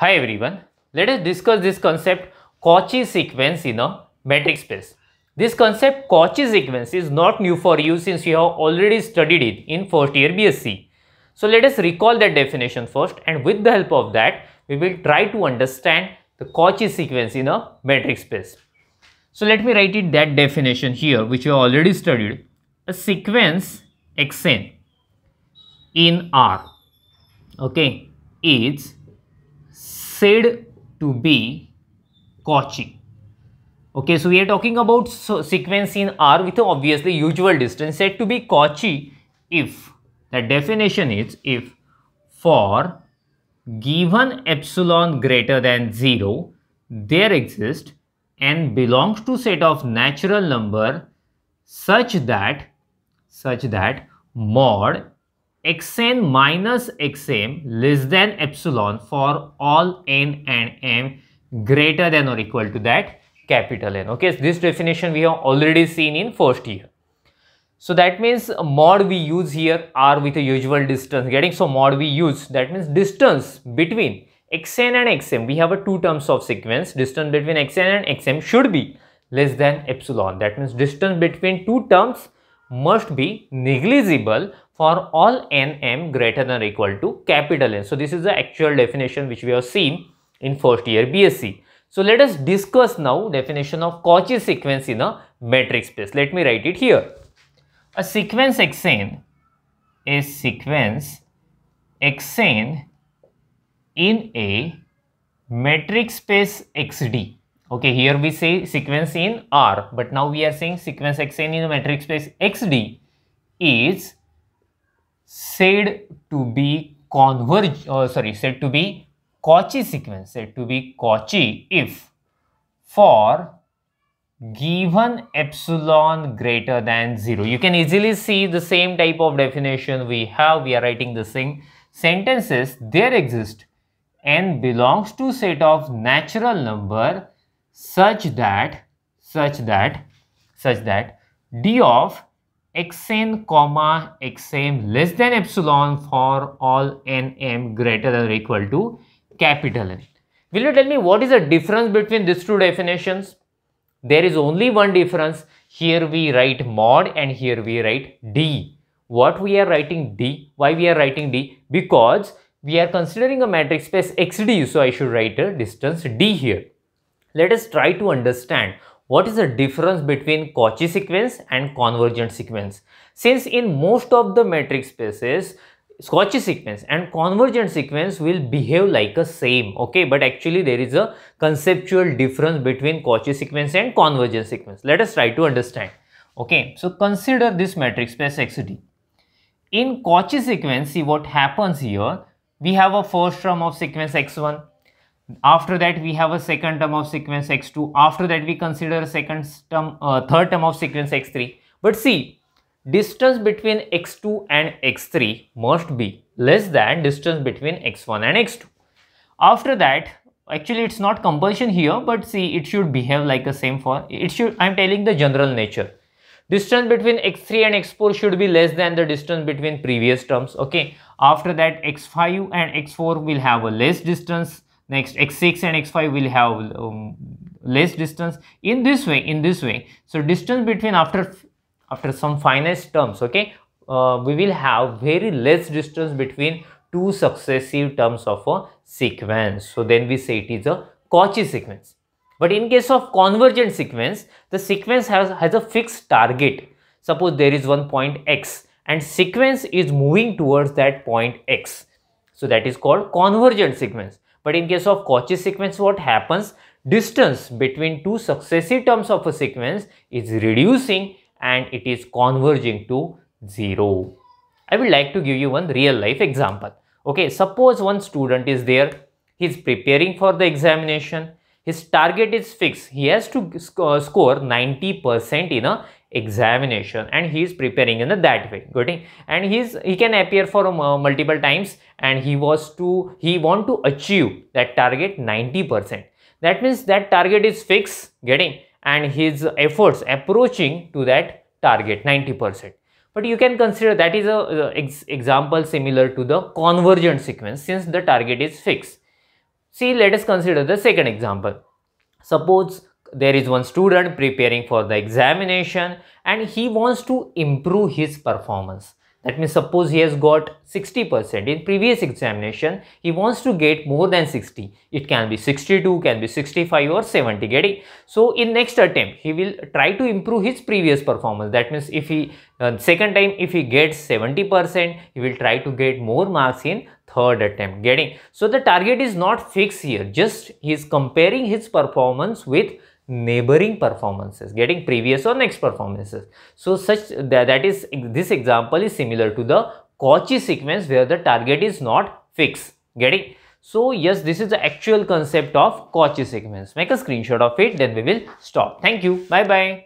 Hi everyone, let us discuss this concept Cauchy sequence in a metric space. This concept Cauchy sequence is not new for you since you have already studied it in first year BSc. So let us recall that definition first and with the help of that we will try to understand the Cauchy sequence in a metric space. So let me write it that definition here which you have already studied. A sequence xn in R okay is said to be Cauchy. Okay, so we are talking about sequence in R with obviously usual distance said to be Cauchy if the definition is if for given epsilon greater than 0 there exists and belongs to set of natural number such that such that mod xn minus xm less than epsilon for all n and m greater than or equal to that capital N. Okay, so this definition we have already seen in first year. So that means mod we use here are with a usual distance getting. So mod we use that means distance between xn and xm. We have a two terms of sequence. Distance between xn and xm should be less than epsilon. That means distance between two terms must be negligible for all n m greater than or equal to capital N. So, this is the actual definition which we have seen in first year BSc. So, let us discuss now definition of Cauchy sequence in a metric space. Let me write it here. A sequence xn is sequence xn in a metric space xd Okay, here we say sequence in R, but now we are saying sequence Xn in matrix space XD is said to be converge, uh, sorry, said to be Cauchy sequence, said to be Cauchy if for given epsilon greater than 0. You can easily see the same type of definition we have. We are writing the same sentences. There exist n belongs to set of natural number such that such that such that d of xn comma xm less than epsilon for all nm greater than or equal to capital N. Will you tell me what is the difference between these two definitions? There is only one difference. Here we write mod and here we write d. What we are writing d? Why we are writing d? Because we are considering a matrix space xd. So I should write a distance d here let us try to understand what is the difference between Cauchy sequence and convergent sequence. Since in most of the metric spaces, Cauchy sequence and convergent sequence will behave like a same, okay? But actually there is a conceptual difference between Cauchy sequence and convergent sequence. Let us try to understand, okay? So consider this matrix space XD. In Cauchy sequence, see what happens here. We have a first term of sequence X1 after that we have a second term of sequence x2 after that we consider second term uh, third term of sequence x3 but see distance between x2 and x3 must be less than distance between x1 and x2 after that actually it's not compulsion here but see it should behave like the same for it should i'm telling the general nature distance between x3 and x4 should be less than the distance between previous terms okay after that x5 and x4 will have a less distance next x6 and x5 will have um, less distance in this way in this way so distance between after after some finite terms okay uh, we will have very less distance between two successive terms of a sequence so then we say it is a Cauchy sequence but in case of convergent sequence the sequence has has a fixed target suppose there is one point x and sequence is moving towards that point x so that is called convergent sequence but in case of Cauchy sequence, what happens? Distance between two successive terms of a sequence is reducing and it is converging to 0. I would like to give you one real life example. Okay, suppose one student is there, he is preparing for the examination, his target is fixed, he has to sc uh, score 90% in a examination and he is preparing in that way getting and he's he can appear for um, uh, multiple times and he was to he want to achieve that target 90 percent that means that target is fixed getting and his efforts approaching to that target 90 percent but you can consider that is a ex example similar to the convergent sequence since the target is fixed see let us consider the second example suppose there is one student preparing for the examination and he wants to improve his performance that means suppose he has got 60% in previous examination he wants to get more than 60 it can be 62 can be 65 or 70 getting so in next attempt he will try to improve his previous performance that means if he uh, second time if he gets 70% he will try to get more marks in third attempt getting so the target is not fixed here just he is comparing his performance with neighboring performances getting previous or next performances so such that, that is this example is similar to the Cauchy sequence where the target is not fixed getting so yes this is the actual concept of Cauchy sequence make a screenshot of it then we will stop thank you bye bye